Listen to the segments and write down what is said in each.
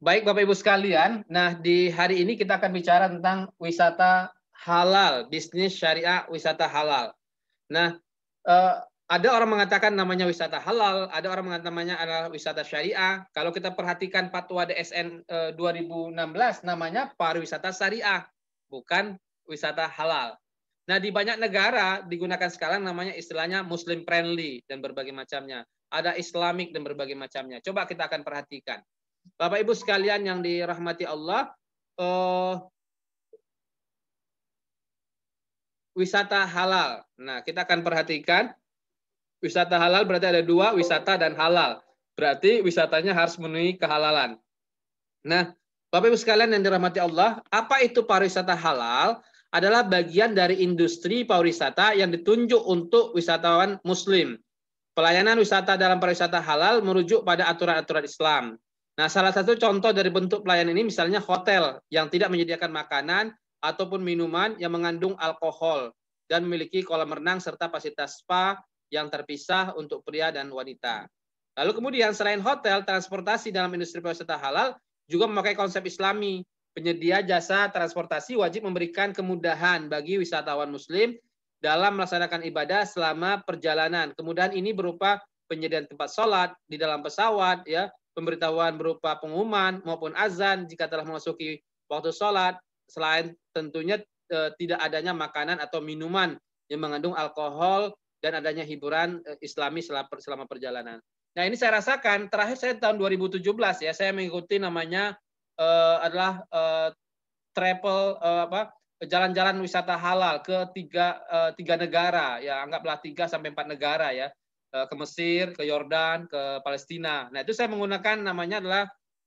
Baik Bapak Ibu sekalian, nah di hari ini kita akan bicara tentang wisata halal, bisnis syariah wisata halal. Nah, eh, ada orang mengatakan namanya wisata halal, ada orang mengatakan namanya adalah wisata syariah. Kalau kita perhatikan fatwa DSN eh, 2016 namanya pariwisata syariah, bukan wisata halal. Nah, di banyak negara digunakan sekarang namanya istilahnya muslim friendly dan berbagai macamnya. Ada islamic dan berbagai macamnya. Coba kita akan perhatikan. Bapak Ibu sekalian yang dirahmati Allah, uh, wisata halal. Nah, kita akan perhatikan wisata halal berarti ada dua, wisata dan halal. Berarti wisatanya harus memenuhi kehalalan. Nah, Bapak Ibu sekalian yang dirahmati Allah, apa itu pariwisata halal? Adalah bagian dari industri pariwisata yang ditunjuk untuk wisatawan muslim. Pelayanan wisata dalam pariwisata halal merujuk pada aturan-aturan Islam. Nah, salah satu contoh dari bentuk pelayanan ini misalnya hotel yang tidak menyediakan makanan ataupun minuman yang mengandung alkohol dan memiliki kolam renang serta fasilitas spa yang terpisah untuk pria dan wanita. Lalu kemudian selain hotel, transportasi dalam industri pariwisata halal juga memakai konsep islami. Penyedia jasa transportasi wajib memberikan kemudahan bagi wisatawan muslim dalam melaksanakan ibadah selama perjalanan. kemudian ini berupa penyediaan tempat sholat di dalam pesawat, ya, pemberitahuan berupa pengumuman maupun azan jika telah memasuki waktu sholat, selain tentunya e, tidak adanya makanan atau minuman yang mengandung alkohol dan adanya hiburan e, islami selama perjalanan. Nah ini saya rasakan, terakhir saya tahun 2017 ya, saya mengikuti namanya e, adalah e, travel e, apa jalan-jalan wisata halal ke tiga, e, tiga negara, ya anggaplah tiga sampai empat negara ya, Eh, ke Mesir, ke Yordan, ke Palestina. Nah, itu saya menggunakan namanya adalah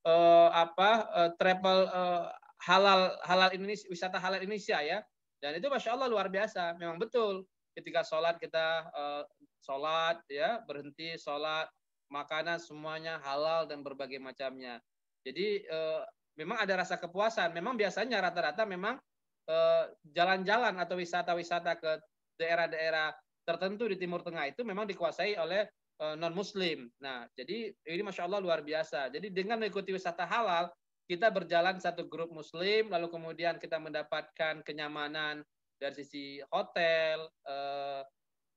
uh, apa? Uh, travel uh, halal halal Indonesia, wisata halal Indonesia ya. Dan itu masya Allah luar biasa. Memang betul. Ketika sholat kita uh, sholat ya berhenti sholat makanan semuanya halal dan berbagai macamnya. Jadi uh, memang ada rasa kepuasan. Memang biasanya rata-rata memang jalan-jalan uh, atau wisata-wisata ke daerah-daerah tertentu di Timur Tengah itu memang dikuasai oleh e, non Muslim. Nah, jadi ini masya Allah luar biasa. Jadi dengan mengikuti wisata halal, kita berjalan satu grup Muslim, lalu kemudian kita mendapatkan kenyamanan dari sisi hotel, e,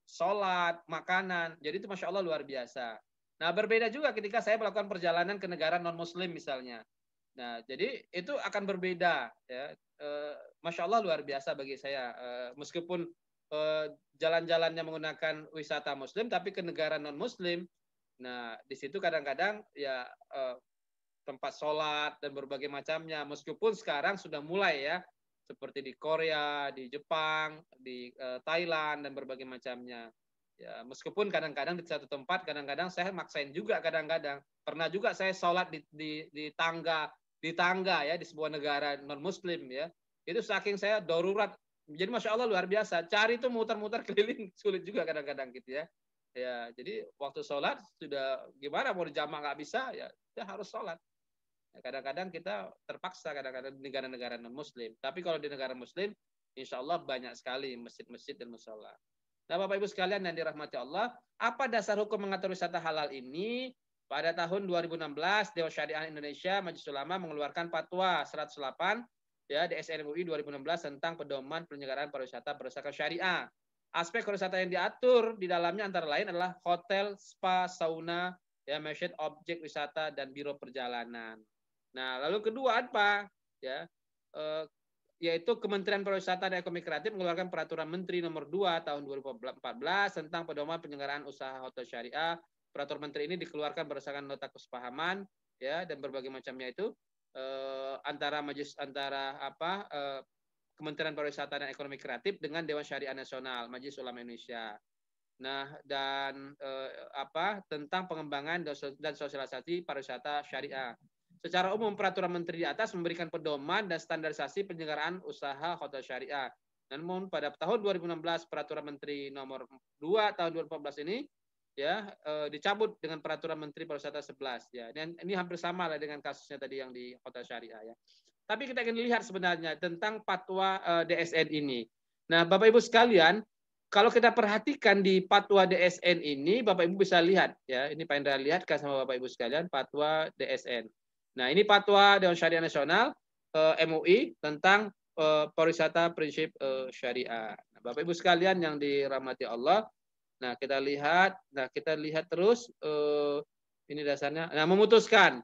sholat, makanan. Jadi itu masya Allah luar biasa. Nah, berbeda juga ketika saya melakukan perjalanan ke negara non Muslim misalnya. Nah, jadi itu akan berbeda. Ya. E, masya Allah luar biasa bagi saya. meskipun Eh, jalan-jalannya menggunakan wisata Muslim, tapi ke negara non Muslim, nah di situ kadang-kadang ya eh, tempat sholat dan berbagai macamnya, meskipun sekarang sudah mulai ya seperti di Korea, di Jepang, di eh, Thailand dan berbagai macamnya. Ya, meskipun kadang-kadang di satu tempat, kadang-kadang saya maksain juga kadang-kadang. Pernah juga saya sholat di, di, di tangga, di tangga ya di sebuah negara non Muslim ya. Itu saking saya darurat jadi masya Allah luar biasa. Cari itu muter-muter keliling sulit juga kadang-kadang gitu ya. Ya, jadi waktu sholat sudah gimana mau jamaah nggak bisa ya, ya harus sholat. Ya, kadang-kadang kita terpaksa kadang-kadang di negara-negara non Muslim. Tapi kalau di negara Muslim, insya Allah banyak sekali masjid-masjid dan musola. Nah, Bapak Ibu sekalian yang dirahmati Allah, apa dasar hukum mengatur wisata halal ini? Pada tahun 2016, Dewan Syariah Indonesia Majelis Ulama mengeluarkan fatwa 108 ya di MUI 2016 tentang pedoman penyelenggaraan pariwisata berdasarkan syariah. Aspek pariwisata yang diatur di dalamnya antara lain adalah hotel, spa, sauna, ya masjid, objek wisata dan biro perjalanan. Nah, lalu kedua apa? Ya, eh, yaitu Kementerian Pariwisata dan Ekonomi Kreatif mengeluarkan peraturan menteri nomor 2 tahun 2014 tentang pedoman penyelenggaraan usaha hotel syariah. Peraturan menteri ini dikeluarkan berdasarkan nota kesepahaman ya dan berbagai macamnya itu eh, antara majelis antara apa eh, Kementerian Pariwisata dan Ekonomi Kreatif dengan Dewan Syariah Nasional Majelis Ulama Indonesia. Nah, dan eh, apa tentang pengembangan dan sosialisasi pariwisata syariah. Secara umum peraturan menteri di atas memberikan pedoman dan standarisasi penyelenggaraan usaha hotel syariah. Namun pada tahun 2016 peraturan menteri nomor 2 tahun 2014 ini ya e, dicabut dengan peraturan menteri pariwisata 11 ya dan ini hampir sama lah dengan kasusnya tadi yang di kota syariah ya tapi kita akan lihat sebenarnya tentang patwa e, eh, DSN ini nah bapak ibu sekalian kalau kita perhatikan di patwa DSN ini bapak ibu bisa lihat ya ini Pak Indra lihatkan sama bapak ibu sekalian patwa DSN nah ini patwa Dewan Syariah Nasional e, eh, MUI tentang pariwisata prinsip syariah nah, bapak ibu sekalian yang dirahmati Allah Nah, kita lihat, nah kita lihat terus eh, ini dasarnya. Nah, memutuskan.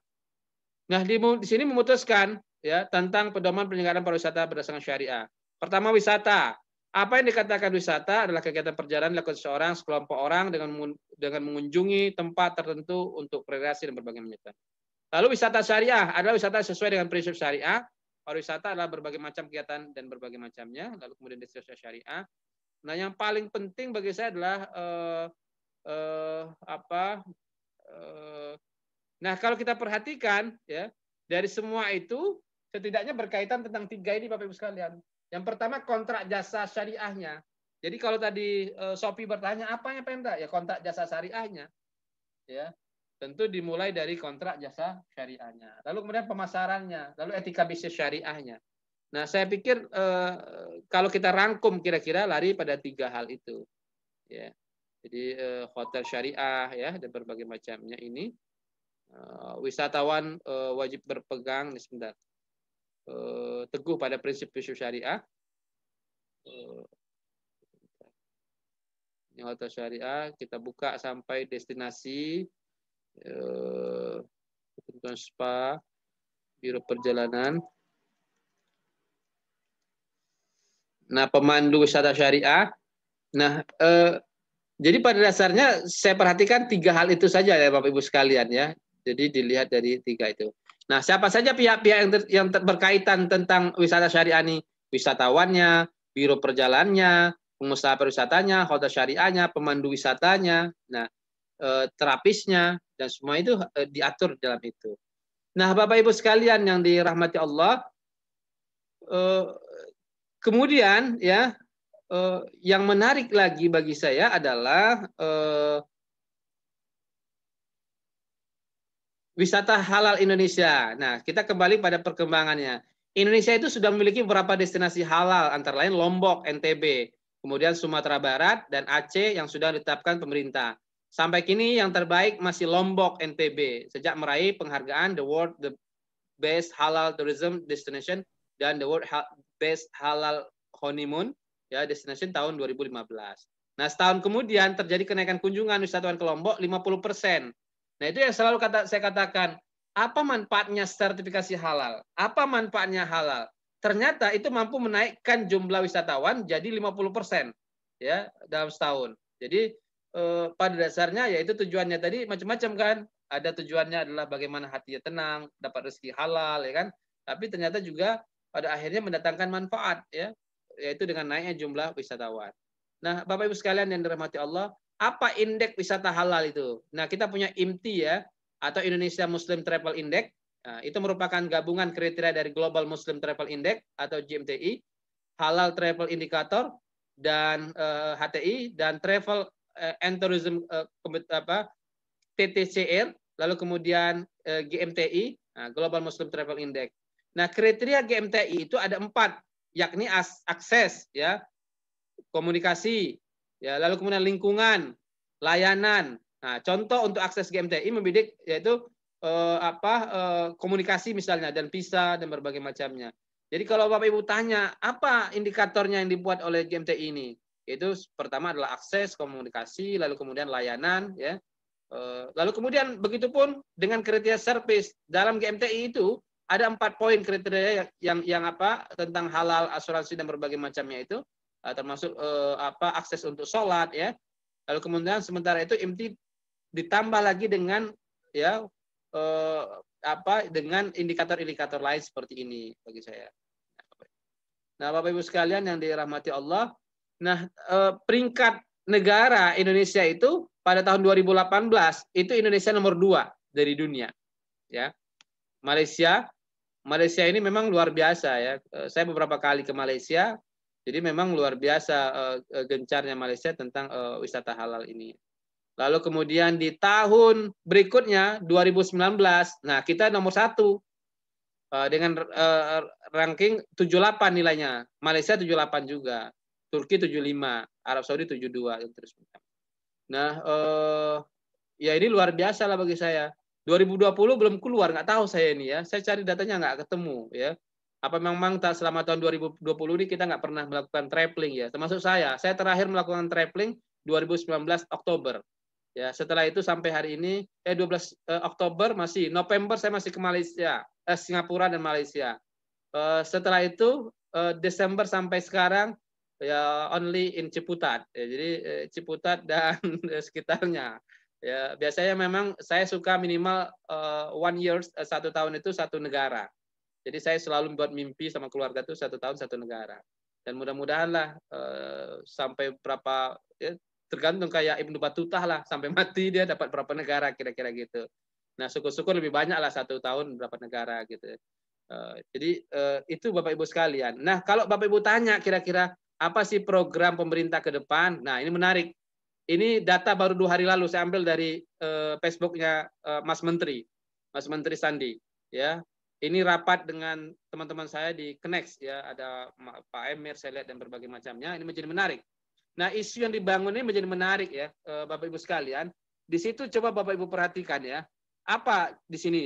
Nah, di, di sini memutuskan ya tentang pedoman penyelenggaraan pariwisata berdasarkan syariah. Pertama wisata. Apa yang dikatakan wisata adalah kegiatan perjalanan dilakukan seorang sekelompok orang dengan dengan mengunjungi tempat tertentu untuk rekreasi dan berbagai macam. Lalu wisata syariah adalah wisata sesuai dengan prinsip syariah. Pariwisata adalah berbagai macam kegiatan dan berbagai macamnya. Lalu kemudian destinasi syariah. Nah, yang paling penting bagi saya adalah eh, eh, apa? Eh, nah, kalau kita perhatikan ya dari semua itu setidaknya berkaitan tentang tiga ini Bapak Ibu sekalian. Yang pertama kontrak jasa syariahnya. Jadi kalau tadi eh, Sopi bertanya apa yang Pemda? Ya kontrak jasa syariahnya. Ya. Tentu dimulai dari kontrak jasa syariahnya. Lalu kemudian pemasarannya, lalu etika bisnis syariahnya. Nah, saya pikir eh, kalau kita rangkum kira-kira lari pada tiga hal itu. Ya. Jadi eh, hotel syariah ya dan berbagai macamnya ini eh, wisatawan wajib berpegang nih sebentar. teguh pada prinsip-prinsip syariah. hotel syariah kita buka sampai destinasi eh, spa, biro perjalanan, Nah, pemandu wisata syariah. Nah, eh, jadi pada dasarnya saya perhatikan tiga hal itu saja ya Bapak Ibu sekalian ya. Jadi dilihat dari tiga itu. Nah, siapa saja pihak-pihak yang, ter, yang ter, berkaitan tentang wisata syariah ini? Wisatawannya, biro perjalanannya, pengusaha perwisatanya, hotel syariahnya, pemandu wisatanya, nah e, terapisnya dan semua itu e, diatur dalam itu. Nah, Bapak Ibu sekalian yang dirahmati Allah, eh, Kemudian ya eh, yang menarik lagi bagi saya adalah eh, wisata halal Indonesia. Nah, kita kembali pada perkembangannya. Indonesia itu sudah memiliki beberapa destinasi halal, antara lain Lombok, NTB, kemudian Sumatera Barat, dan Aceh yang sudah ditetapkan pemerintah. Sampai kini yang terbaik masih Lombok, NTB, sejak meraih penghargaan The World the Best Halal Tourism Destination dan The World Best Halal Honeymoon ya Destination tahun 2015. Nah, setahun kemudian terjadi kenaikan kunjungan wisatawan ke Lombok 50%. Nah, itu yang selalu kata saya katakan, apa manfaatnya sertifikasi halal? Apa manfaatnya halal? Ternyata itu mampu menaikkan jumlah wisatawan jadi 50% ya dalam setahun. Jadi eh, pada dasarnya yaitu tujuannya tadi macam-macam kan. Ada tujuannya adalah bagaimana hatinya tenang, dapat rezeki halal ya kan. Tapi ternyata juga pada akhirnya mendatangkan manfaat ya yaitu dengan naiknya jumlah wisatawan. Nah, Bapak Ibu sekalian yang dirahmati Allah, apa indeks wisata halal itu? Nah, kita punya IMTI ya atau Indonesia Muslim Travel Index. Nah, itu merupakan gabungan kriteria dari Global Muslim Travel Index atau GMTI, Halal Travel Indicator dan uh, eh, HTI dan Travel uh, and Tourism uh, apa TTCR, lalu kemudian GMTI, nah, Global Muslim Travel Index. Nah, kriteria GMTI itu ada empat, yakni akses, ya, komunikasi, ya, lalu kemudian lingkungan, layanan. Nah, contoh untuk akses GMTI membidik yaitu eh, apa eh, komunikasi misalnya dan visa dan berbagai macamnya. Jadi kalau Bapak Ibu tanya apa indikatornya yang dibuat oleh GMTI ini, itu pertama adalah akses komunikasi, lalu kemudian layanan, ya. Eh, lalu kemudian begitu pun dengan kriteria service dalam GMTI itu ada empat poin kriteria yang, yang yang apa tentang halal asuransi dan berbagai macamnya itu eh, termasuk uh, apa akses untuk sholat ya lalu kemudian sementara itu MT ditambah lagi dengan ya uh, apa dengan indikator-indikator lain seperti ini bagi saya nah bapak ibu sekalian yang dirahmati Allah nah uh, peringkat negara Indonesia itu pada tahun 2018 itu Indonesia nomor dua dari dunia ya Malaysia. Malaysia ini memang luar biasa ya. Eh, saya beberapa kali ke Malaysia, jadi memang luar biasa eh, eh, gencarnya Malaysia tentang wisata halal ini. Lalu kemudian di tahun berikutnya 2019, nah kita nomor satu dengan ranking 78 nilainya. Malaysia 78 juga, Turki 75, Arab Saudi 72 dan terus. Nah, ya ini luar biasa lah bagi saya. 2020 belum keluar, nggak tahu saya ini ya. Saya cari datanya nggak ketemu ya. Apa memang tak selama tahun 2020 ini kita nggak pernah melakukan traveling ya. Termasuk saya, saya terakhir melakukan traveling 2019 Oktober. Ya, setelah itu sampai hari ini eh 12 eh, Oktober masih November saya masih ke Malaysia, eh, Singapura dan Malaysia. Eh, setelah itu eh, Desember sampai sekarang ya only in Ciputat. Ya, jadi eh, Ciputat dan eh, sekitarnya. Ya, biasanya memang saya suka minimal uh, one year eh, satu tahun itu satu negara. Jadi saya selalu membuat mimpi sama keluarga itu satu tahun satu negara. Dan mudah mudahanlah uh, eh, sampai berapa ya, tergantung kayak Ibnu Batuta lah sampai mati dia dapat berapa negara kira-kira gitu. Nah syukur-syukur lebih banyak lah satu tahun berapa negara gitu. Uh, jadi uh, itu Bapak Ibu sekalian. Nah kalau Bapak Ibu tanya kira-kira apa sih program pemerintah ke depan? Nah ini menarik ini data baru dua hari lalu saya ambil dari uh, Facebooknya uh, Mas Menteri, Mas Menteri Sandi. Ya, ini rapat dengan teman-teman saya di Kenex ya, ada Pak Emir saya lihat dan berbagai macamnya. Ini menjadi menarik. Nah, isu yang dibangun ini menjadi menarik ya, uh, Bapak Ibu sekalian. Di situ coba Bapak Ibu perhatikan ya, apa di sini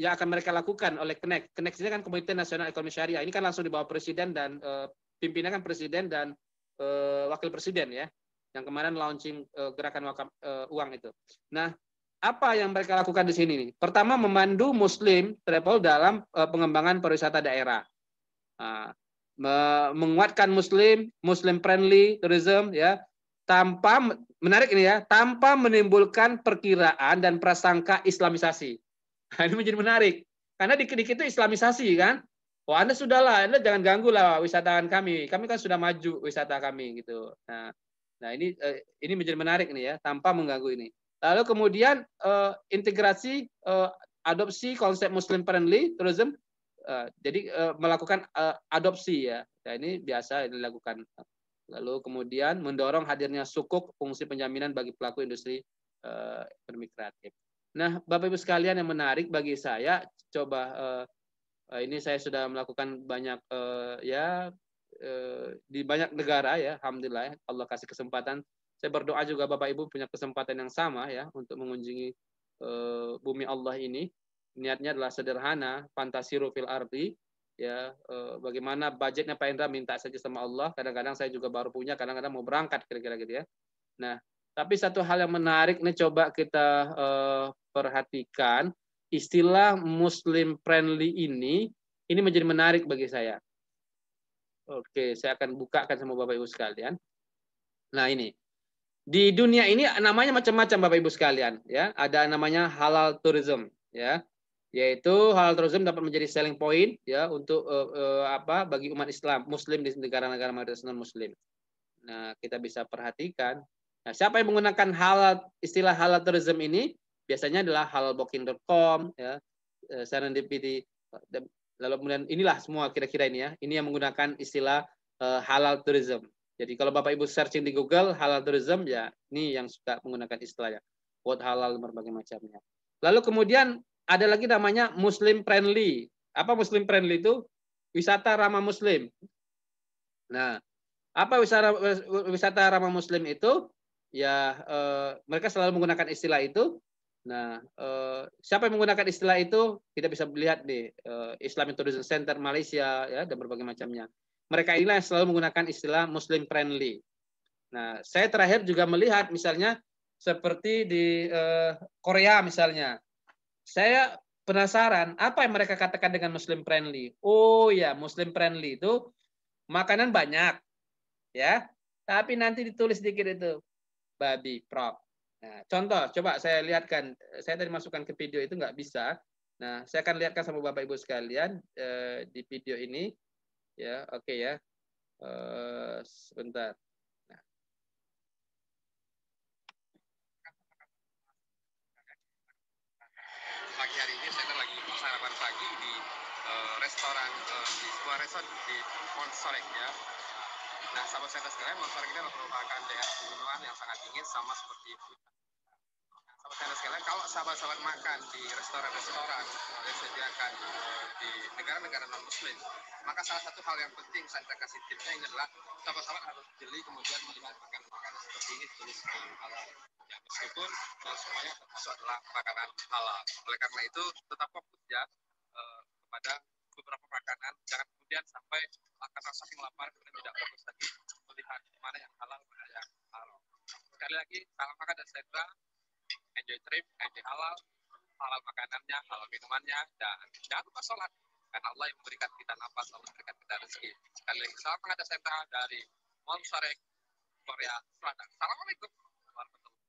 yang akan mereka lakukan oleh Kenex. Kenex ini kan Komite Nasional Ekonomi Syariah. Ini kan langsung di bawah presiden dan uh, kan presiden dan uh, wakil presiden ya yang kemarin launching uh, gerakan wakaf uh, uang itu. Nah, apa yang mereka lakukan di sini Pertama memandu muslim travel dalam uh, pengembangan pariwisata daerah. Uh, menguatkan muslim, muslim friendly tourism ya, tanpa menarik ini ya, tanpa menimbulkan perkiraan dan prasangka islamisasi. ini menjadi menarik. Karena dikit-dikit itu islamisasi kan. Oh, Anda sudah lah, Anda jangan ganggu lah wisatawan kami. Kami kan sudah maju wisata kami gitu. Nah, Nah ini uh, ini menjadi menarik nih ya tanpa mengganggu ini. Lalu kemudian uh, integrasi uh, adopsi konsep Muslim friendly tourism. uh, jadi uh, melakukan uh, adopsi ya. Nah ini biasa ini dilakukan. Lalu kemudian mendorong hadirnya sukuk fungsi penjaminan bagi pelaku industri eh, ekonomi kreatif. Nah, Bapak Ibu sekalian yang menarik bagi saya, coba uh, ini saya sudah melakukan banyak uh, ya Eh, di banyak negara ya, alhamdulillah ya, Allah kasih kesempatan. Saya berdoa juga Bapak Ibu punya kesempatan yang sama ya untuk mengunjungi eh, bumi Allah ini. Niatnya adalah sederhana, fantasi fil ardi ya eh, bagaimana budgetnya Pak Indra minta saja sama Allah. Kadang-kadang saya juga baru punya, kadang-kadang mau berangkat kira-kira gitu ya. Nah, tapi satu hal yang menarik nih coba kita uh, perhatikan istilah Muslim friendly ini ini menjadi menarik bagi saya. Oke, saya akan bukakan sama Bapak Ibu sekalian. Nah, ini. Di dunia ini namanya macam-macam Bapak Ibu sekalian, ya. Ada namanya halal tourism, ya. Yaitu halal tourism dapat menjadi selling point ya untuk uh, uh, apa bagi umat Islam muslim di negara-negara mayoritas non muslim. Nah, kita bisa perhatikan nah, siapa yang menggunakan halal istilah halal tourism ini biasanya adalah halalbooking.com ya, eh, serendipity lalu kemudian inilah semua kira-kira ini ya ini yang menggunakan istilah uh, halal tourism jadi kalau bapak ibu searching di Google halal tourism ya ini yang suka menggunakan istilahnya buat halal berbagai macamnya lalu kemudian ada lagi namanya muslim friendly apa muslim friendly itu wisata ramah muslim nah apa wisata wisata ramah muslim itu ya uh, mereka selalu menggunakan istilah itu Nah, eh, siapa yang menggunakan istilah itu kita bisa melihat di eh, Islamic Tourism Center Malaysia ya dan berbagai macamnya. Mereka inilah yang selalu menggunakan istilah Muslim friendly. Nah, saya terakhir juga melihat misalnya seperti di eh, Korea misalnya. Saya penasaran apa yang mereka katakan dengan Muslim friendly. Oh ya, Muslim friendly itu makanan banyak, ya. Tapi nanti ditulis sedikit itu babi prop Nah, contoh, coba saya lihatkan. Eh, saya tadi masukkan ke video itu nggak bisa. Nah, saya akan lihatkan sama Bapak Ibu sekalian eh, di video ini. Ya, oke okay ya. Eh, sebentar. Nah. Pagi hari ini saya lagi sarapan pagi di eh, restoran eh, di sebuah resort di Monsolek ya. Nah, sahabat saya sekalian, Monsar kita merupakan daerah pegunungan yang sangat dingin sama seperti itu. Nah, sahabat sekalian, kalau sahabat-sahabat makan di restoran-restoran eh, yang disediakan eh, di negara-negara non-muslim, maka salah satu hal yang penting saya kasih tipsnya ini adalah sahabat-sahabat harus jeli kemudian melihat makanan-makanan seperti ini sebelum halal. Ya, meskipun dan eh, semuanya termasuk adalah makanan halal. Oleh karena itu, tetap fokus ya eh, kepada beberapa makanan jangan kemudian sampai akan rasa melapar kemudian tidak fokus lagi melihat mana yang halal mana yang haram sekali lagi salam makan dan sentra enjoy trip enjoy halal halal makanannya halal minumannya dan jangan lupa sholat karena Allah yang memberikan kita nafas Allah memberikan kita rezeki sekali lagi salam makan dan sentra dari Monsarek Korea Selatan assalamualaikum warahmatullahi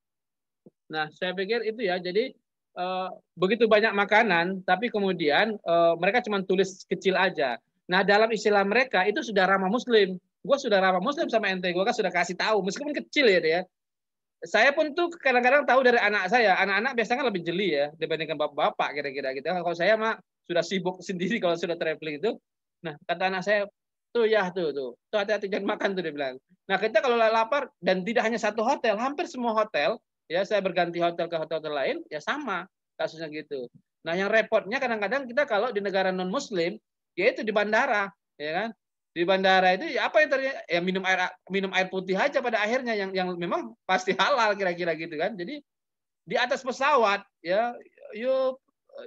Nah, saya pikir itu ya. Jadi uh, begitu banyak makanan, tapi kemudian uh, mereka cuma tulis kecil aja. Nah dalam istilah mereka itu sudah ramah Muslim. Gue sudah ramah Muslim sama ente, gue kan sudah kasih tahu, meskipun kecil ya dia. Saya pun tuh kadang-kadang tahu dari anak saya. Anak-anak biasanya kan lebih jeli ya dibandingkan bapak-bapak kira-kira gitu. Kalau saya mah sudah sibuk sendiri kalau sudah traveling itu. Nah kata anak saya, tuh ya tuh tuh tuh hati-hati jangan makan tuh dia bilang nah kita kalau lapar dan tidak hanya satu hotel hampir semua hotel ya saya berganti hotel ke hotel, -hotel lain, ya sama kasusnya gitu. Nah, yang repotnya kadang-kadang kita kalau di negara non muslim ya itu di bandara, ya kan? Di bandara itu ya apa yang terjadi? Ya minum air minum air putih aja pada akhirnya yang yang memang pasti halal kira-kira gitu kan. Jadi di atas pesawat ya you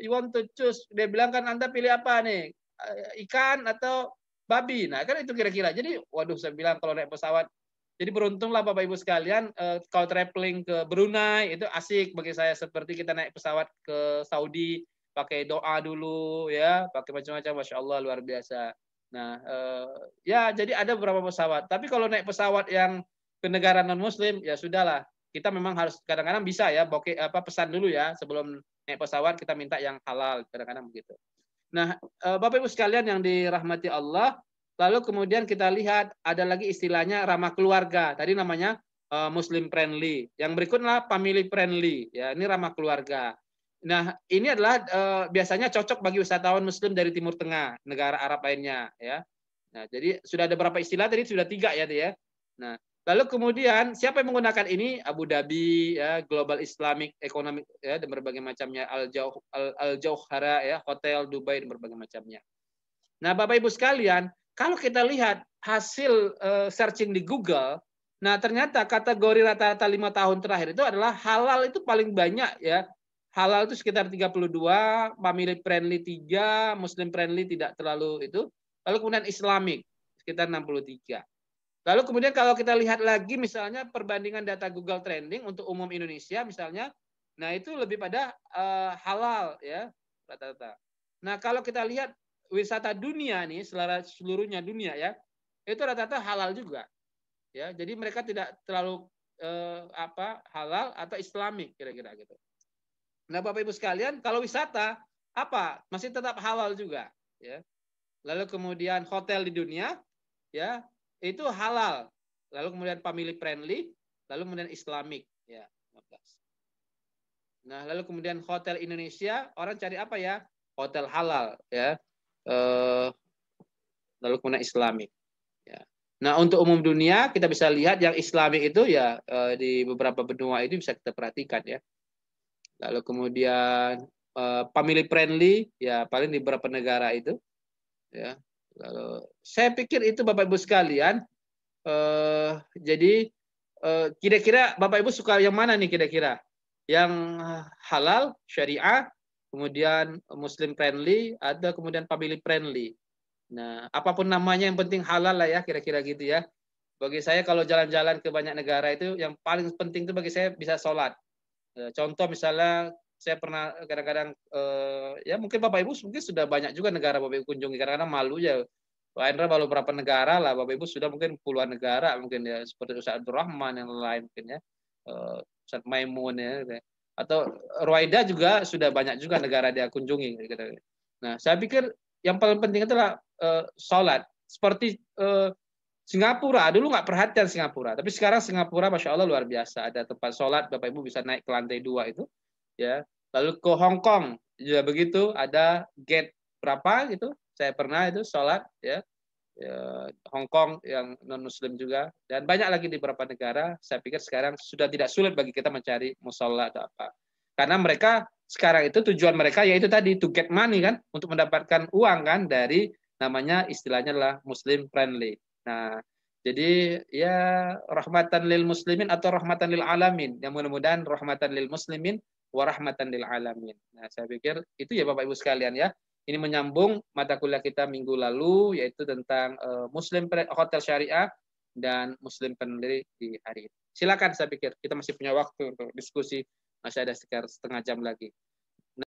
you want to choose dia bilang kan Anda pilih apa nih? Eh, ikan atau babi. Nah, kan itu kira-kira. Jadi waduh saya bilang kalau naik pesawat jadi beruntunglah Bapak Ibu sekalian uh, eh, kalau traveling ke Brunei itu asik bagi saya seperti kita naik pesawat ke Saudi pakai doa dulu ya, pakai macam-macam Masya Allah luar biasa. Nah, uh, ya jadi ada beberapa pesawat. Tapi kalau naik pesawat yang ke negara non muslim ya sudahlah. Kita memang harus kadang-kadang bisa ya bokeh apa pesan dulu ya sebelum naik pesawat kita minta yang halal kadang-kadang begitu. Nah, uh, Bapak Ibu sekalian yang dirahmati Allah, Lalu kemudian kita lihat ada lagi istilahnya ramah keluarga. Tadi namanya eh, Muslim friendly. Yang berikutnya family friendly. Ya, ini ramah keluarga. Nah, ini adalah uh, biasanya cocok bagi wisatawan Muslim dari Timur Tengah, negara Arab lainnya. Ya, nah jadi sudah ada berapa istilah tadi? Sudah tiga ya, ya. Nah, lalu kemudian siapa yang menggunakan ini? Abu Dhabi, ya, Global Islamic Economic ya, dan berbagai macamnya Al Jauh Al, Al Jauhara ya, hotel Dubai dan berbagai macamnya. Nah, Bapak Ibu sekalian, kalau kita lihat hasil eh, searching di Google, nah ternyata kategori rata-rata lima tahun terakhir itu adalah halal itu paling banyak ya. Halal itu sekitar 32, family friendly 3, muslim friendly tidak terlalu itu. Lalu kemudian Islamic sekitar 63. Lalu kemudian kalau kita lihat lagi misalnya perbandingan data Google Trending untuk umum Indonesia misalnya, nah itu lebih pada uh, halal ya rata-rata. Nah kalau kita lihat wisata dunia nih seluruhnya dunia ya itu rata-rata halal juga ya jadi mereka tidak terlalu eh, apa halal atau islami kira-kira gitu nah bapak ibu sekalian kalau wisata apa masih tetap halal juga ya lalu kemudian hotel di dunia ya itu halal lalu kemudian family friendly lalu kemudian islamic ya nah lalu kemudian hotel Indonesia orang cari apa ya hotel halal ya Eh, lalu kemudian Islamik, Ya. Nah untuk umum dunia kita bisa lihat yang Islamik itu ya eh, di beberapa benua itu bisa kita perhatikan ya. Lalu kemudian eh, family friendly ya paling di beberapa negara itu. Ya. Lalu saya pikir itu Bapak Ibu sekalian. Eh, jadi eh, kira-kira Bapak Ibu suka yang mana nih kira-kira? Yang halal, syariah, kemudian eh, muslim friendly, ada kemudian family friendly. Nah, apapun namanya yang penting halal lah ya kira-kira gitu ya. Bagi saya kalau jalan-jalan ke banyak negara itu yang paling penting itu bagi saya bisa sholat. Eh, contoh misalnya saya pernah kadang-kadang eh, ya mungkin Bapak Ibu mungkin sudah banyak juga negara Bapak Ibu kunjungi karena malu ya. Pak Endra baru berapa negara lah Bapak Ibu sudah mungkin puluhan negara mungkin ya seperti Ustaz Abdurrahman yang lain mungkin ya. Eh, Ustaz Maimun ya. Gitu ya atau Rwanda juga sudah banyak juga negara dia kunjungi. Nah, saya pikir yang paling penting adalah uh, sholat. Seperti uh, Singapura, dulu nggak perhatian Singapura, tapi sekarang Singapura masya Allah luar biasa. Ada tempat sholat, bapak ibu bisa naik ke lantai dua itu, ya. Lalu ke Hong Kong juga begitu, ada gate berapa gitu. Saya pernah itu sholat, ya. Ya, Hong Kong yang non Muslim juga dan banyak lagi di beberapa negara. Saya pikir sekarang sudah tidak sulit bagi kita mencari musola atau apa, karena mereka sekarang itu tujuan mereka yaitu tadi to get money kan untuk mendapatkan uang kan dari namanya istilahnya adalah Muslim friendly. Nah jadi ya rahmatan lil muslimin atau rahmatan lil alamin. Yang mudah-mudahan rahmatan lil muslimin warahmatan lil alamin. Nah, saya pikir itu ya Bapak Ibu sekalian ya. Ini menyambung mata kuliah kita minggu lalu yaitu tentang eh, Muslim hotel syariah dan Muslim peneliti di hari ini. Silakan saya pikir kita masih punya waktu untuk diskusi masih ada sekitar setengah jam lagi.